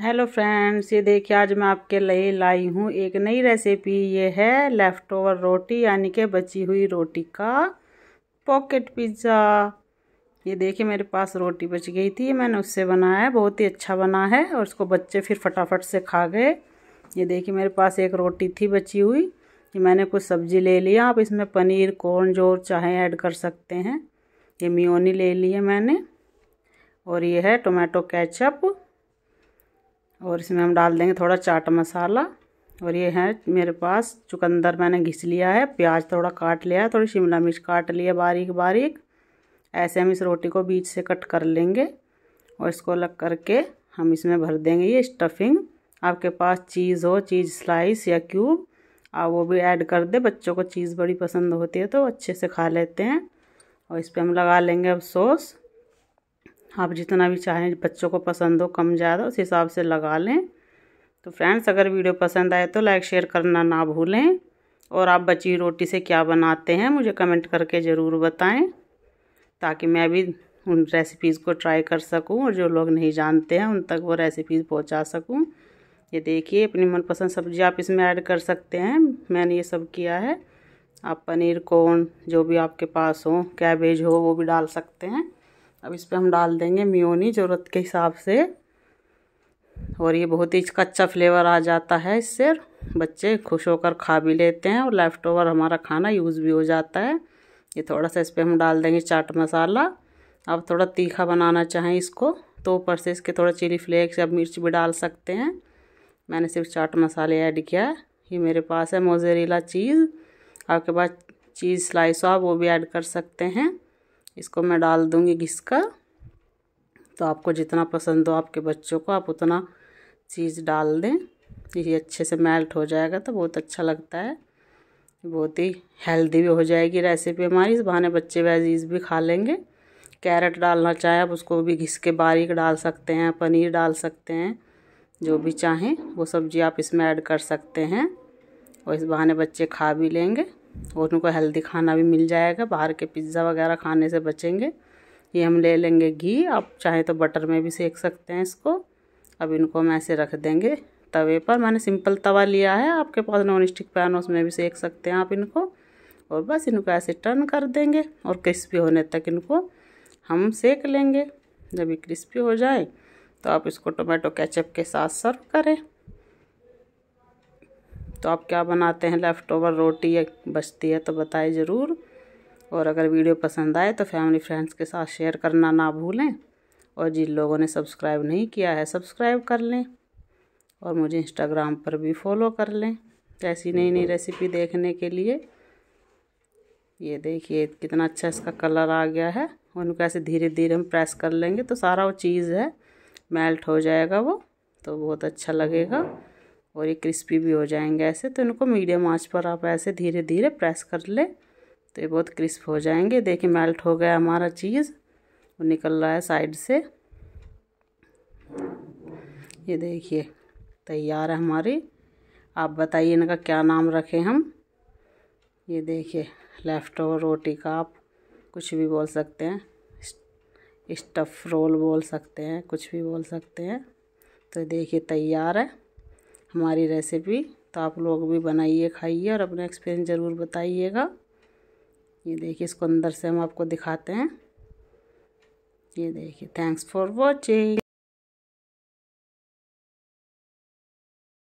hello friends ये देखिए आज मैं आपके लिए लाई हूँ एक नई रेसिपी ये है लेफ़्ट ओवर रोटी यानी कि बची हुई रोटी का पॉकेट पिज़्ज़ा ये देखिए मेरे पास रोटी बच गई थी मैंने उससे बनाया है बहुत ही अच्छा बना है और उसको बच्चे फिर फटाफट से खा गए ये देखिए मेरे पास एक रोटी थी बची हुई ये मैंने कुछ सब्ज़ी ले लिया आप इसमें पनीर कॉर्न जो चाहे ऐड कर सकते हैं ये मियोनी ले ली है मैंने और ये है टोमेटो कैचअप और इसमें हम डाल देंगे थोड़ा चाट मसाला और ये है मेरे पास चुकंदर मैंने घिस लिया है प्याज थोड़ा काट लिया है थोड़ी शिमला मिर्च काट लिया बारीक बारीक ऐसे हम इस रोटी को बीच से कट कर लेंगे और इसको अलग करके हम इसमें भर देंगे ये स्टफिंग आपके पास चीज़ हो चीज़ स्लाइस या क्यूब आप वो भी ऐड कर दे बच्चों को चीज़ बड़ी पसंद होती है तो अच्छे से खा लेते हैं और इस पर हम लगा लेंगे अब सॉस आप जितना भी चाहें बच्चों को पसंद हो कम ज़्यादा उस हिसाब से लगा लें तो फ्रेंड्स अगर वीडियो पसंद आए तो लाइक शेयर करना ना भूलें और आप बची रोटी से क्या बनाते हैं मुझे कमेंट करके ज़रूर बताएं ताकि मैं भी उन रेसिपीज़ को ट्राई कर सकूं और जो लोग नहीं जानते हैं उन तक वो रेसिपीज़ पहुंचा सकूं ये देखिए अपनी मनपसंद सब्जी आप इसमें ऐड कर सकते हैं मैंने ये सब किया है आप पनीर कोन जो भी आपके पास हो कैबेज हो वो भी डाल सकते हैं अब इस पर हम डाल देंगे म्योनी ज़रूरत के हिसाब से और ये बहुत ही कच्चा फ्लेवर आ जाता है इससे बच्चे खुश होकर खा भी लेते हैं और लेफ़्ट ओवर हमारा खाना यूज़ भी हो जाता है ये थोड़ा सा इस पर हम डाल देंगे चाट मसाला अब थोड़ा तीखा बनाना चाहें इसको तो ऊपर से इसके थोड़ा चिली फ्लेक्स या मिर्च भी डाल सकते हैं मैंने सिर्फ चाट मसाले ऐड किया है ये मेरे पास है मोजेरीला चीज़ आपके पास चीज़ स्लाइस हो आप वो भी ऐड कर सकते हैं इसको मैं डाल दूँगी घिस कर तो आपको जितना पसंद हो आपके बच्चों को आप उतना चीज़ डाल दें ये अच्छे से मेल्ट हो जाएगा तो बहुत अच्छा लगता है बहुत ही हेल्दी भी हो जाएगी रेसिपी हमारी इस बहाने बच्चे वेजीज भी खा लेंगे कैरेट डालना चाहे आप उसको भी घिस के बारीक डाल सकते हैं पनीर डाल सकते हैं जो भी चाहें वो सब्जी आप इसमें ऐड कर सकते हैं और इस बहाने बच्चे खा भी लेंगे और उनको हेल्दी खाना भी मिल जाएगा बाहर के पिज़्ज़ा वगैरह खाने से बचेंगे ये हम ले लेंगे घी आप चाहे तो बटर में भी सेक सकते हैं इसको अब इनको हम ऐसे रख देंगे तवे पर मैंने सिंपल तवा लिया है आपके पास नॉन स्टिक पैन हो उसमें भी सेक सकते हैं आप इनको और बस इनको ऐसे टर्न कर देंगे और क्रिस्पी होने तक इनको हम सेक लेंगे जब ये क्रिस्पी हो जाए तो आप इसको टोमेटो केचप के साथ सर्व करें तो आप क्या बनाते हैं लेफ़्ट ओवर रोटी बचती है तो बताएं ज़रूर और अगर वीडियो पसंद आए तो फैमिली फ्रेंड्स के साथ शेयर करना ना भूलें और जिन लोगों ने सब्सक्राइब नहीं किया है सब्सक्राइब कर लें और मुझे इंस्टाग्राम पर भी फॉलो कर लें ऐसी नई नई रेसिपी देखने के लिए ये देखिए कितना अच्छा इसका कलर आ गया है उनको ऐसे धीरे धीरे हम प्रेस कर लेंगे तो सारा वो चीज़ है मेल्ट हो जाएगा वो तो बहुत अच्छा लगेगा और ये क्रिस्पी भी हो जाएंगे ऐसे तो इनको मीडियम आंच पर आप ऐसे धीरे धीरे प्रेस कर ले तो ये बहुत क्रिस्प हो जाएंगे देखिए मेल्ट हो गया हमारा चीज़ वो निकल रहा है साइड से ये देखिए तैयार है हमारी आप बताइए इनका क्या नाम रखें हम ये देखिए लेफ़्ट ओवर रोटी का आप कुछ भी बोल सकते हैं स्टफ़ रोल बोल सकते हैं कुछ भी बोल सकते हैं तो देखिए तैयार है हमारी रेसिपी तो आप लोग भी बनाइए खाइए और अपना एक्सपीरियंस ज़रूर बताइएगा ये देखिए इसको अंदर से हम आपको दिखाते हैं ये देखिए थैंक्स फॉर वॉचिंग